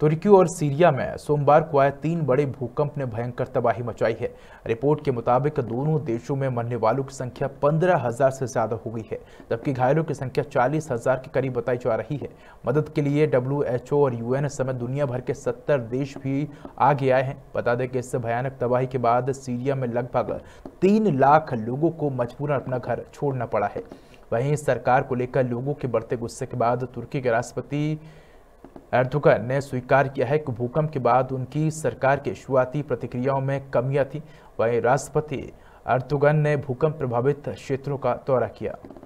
तुर्की और सीरिया में सोमवार को आए तीन बड़े भूकंप ने भयंकर तबाही मचाई है रिपोर्ट के मुताबिक दोनों देशों में मरने वालों की संख्या पंद्रह हजार से ज्यादा हो गई है जबकि घायलों की संख्या चालीस हजार के करीब बताई जा रही है मदद के लिए डब्ल्यू और यूएन समेत दुनिया भर के सत्तर देश भी आगे आए हैं बता दें कि इस भयानक तबाही के बाद सीरिया में लगभग तीन लाख लोगों को मजबूरन अपना घर छोड़ना पड़ा है वहीं सरकार को लेकर लोगों के बढ़ते गुस्से के बाद तुर्की के राष्ट्रपति एर्दोगन ने स्वीकार किया है कि भूकंप के बाद उनकी सरकार के शुरुआती प्रतिक्रियाओं में कमियां थी वहीं राष्ट्रपति एर्दोगन ने भूकंप प्रभावित क्षेत्रों का दौरा किया